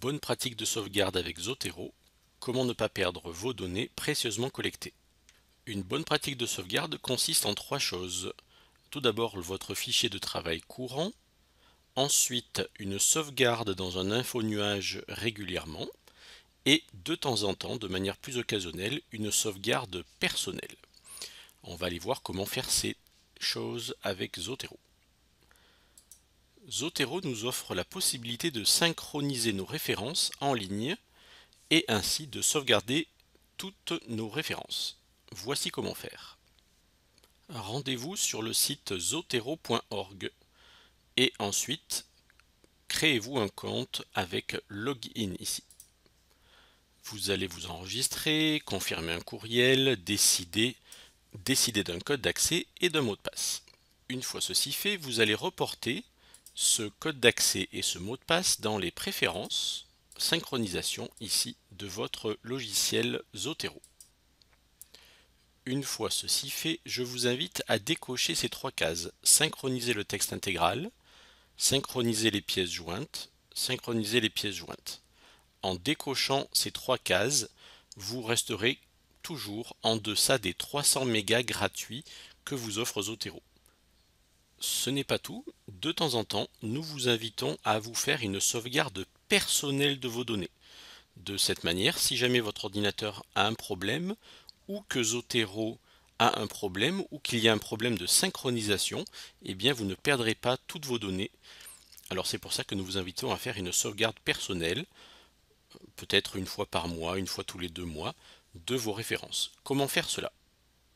Bonne pratique de sauvegarde avec Zotero. Comment ne pas perdre vos données précieusement collectées. Une bonne pratique de sauvegarde consiste en trois choses. Tout d'abord votre fichier de travail courant. Ensuite une sauvegarde dans un infonuage régulièrement. Et de temps en temps, de manière plus occasionnelle, une sauvegarde personnelle. On va aller voir comment faire ces choses avec Zotero. Zotero nous offre la possibilité de synchroniser nos références en ligne et ainsi de sauvegarder toutes nos références. Voici comment faire. Rendez-vous sur le site zotero.org et ensuite créez-vous un compte avec login ici. Vous allez vous enregistrer, confirmer un courriel, décider, décider d'un code d'accès et d'un mot de passe. Une fois ceci fait, vous allez reporter ce code d'accès et ce mot de passe dans les préférences, synchronisation ici de votre logiciel Zotero. Une fois ceci fait, je vous invite à décocher ces trois cases, synchroniser le texte intégral, synchroniser les pièces jointes, synchroniser les pièces jointes. En décochant ces trois cases, vous resterez toujours en deçà des 300 mégas gratuits que vous offre Zotero. Ce n'est pas tout. De temps en temps, nous vous invitons à vous faire une sauvegarde personnelle de vos données. De cette manière, si jamais votre ordinateur a un problème, ou que Zotero a un problème, ou qu'il y a un problème de synchronisation, eh bien vous ne perdrez pas toutes vos données. Alors c'est pour ça que nous vous invitons à faire une sauvegarde personnelle, peut-être une fois par mois, une fois tous les deux mois, de vos références. Comment faire cela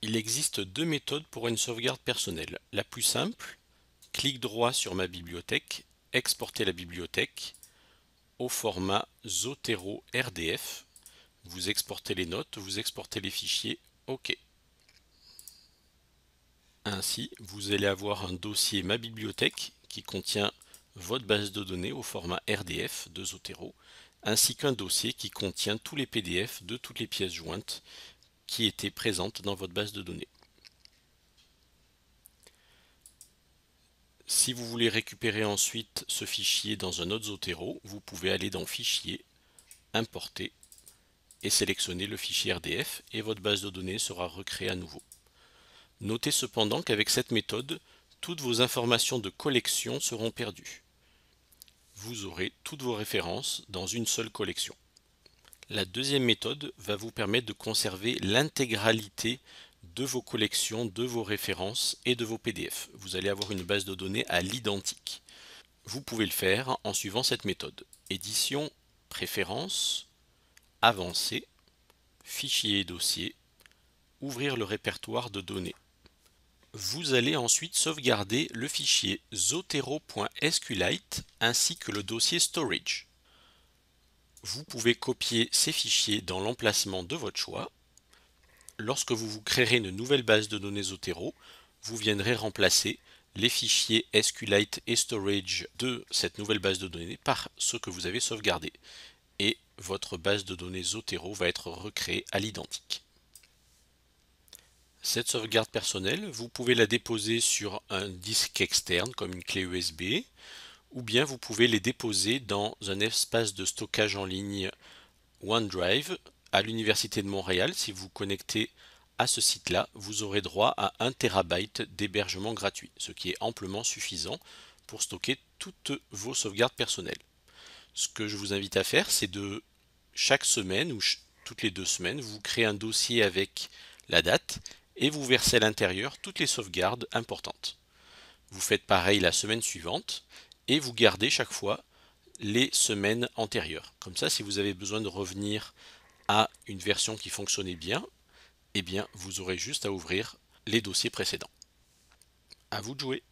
il existe deux méthodes pour une sauvegarde personnelle. La plus simple, clic droit sur ma bibliothèque, exporter la bibliothèque au format Zotero RDF. Vous exportez les notes, vous exportez les fichiers, OK. Ainsi, vous allez avoir un dossier Ma bibliothèque qui contient votre base de données au format RDF de Zotero, ainsi qu'un dossier qui contient tous les PDF de toutes les pièces jointes qui était présente dans votre base de données. Si vous voulez récupérer ensuite ce fichier dans un autre Zotero, vous pouvez aller dans Fichier, Importer et sélectionner le fichier RDF et votre base de données sera recréée à nouveau. Notez cependant qu'avec cette méthode, toutes vos informations de collection seront perdues. Vous aurez toutes vos références dans une seule collection. La deuxième méthode va vous permettre de conserver l'intégralité de vos collections, de vos références et de vos PDF. Vous allez avoir une base de données à l'identique. Vous pouvez le faire en suivant cette méthode. Édition, préférences, avancé, fichier et dossier, ouvrir le répertoire de données. Vous allez ensuite sauvegarder le fichier zotero.sqlite ainsi que le dossier storage vous pouvez copier ces fichiers dans l'emplacement de votre choix. Lorsque vous vous créerez une nouvelle base de données Zotero, vous viendrez remplacer les fichiers SQLite et Storage de cette nouvelle base de données par ceux que vous avez sauvegardés. Et votre base de données Zotero va être recréée à l'identique. Cette sauvegarde personnelle, vous pouvez la déposer sur un disque externe comme une clé USB, ou bien vous pouvez les déposer dans un espace de stockage en ligne OneDrive à l'Université de Montréal. Si vous connectez à ce site-là, vous aurez droit à 1 TB d'hébergement gratuit, ce qui est amplement suffisant pour stocker toutes vos sauvegardes personnelles. Ce que je vous invite à faire, c'est de chaque semaine ou toutes les deux semaines, vous créez un dossier avec la date et vous versez à l'intérieur toutes les sauvegardes importantes. Vous faites pareil la semaine suivante et vous gardez chaque fois les semaines antérieures. Comme ça, si vous avez besoin de revenir à une version qui fonctionnait bien, eh bien, vous aurez juste à ouvrir les dossiers précédents. À vous de jouer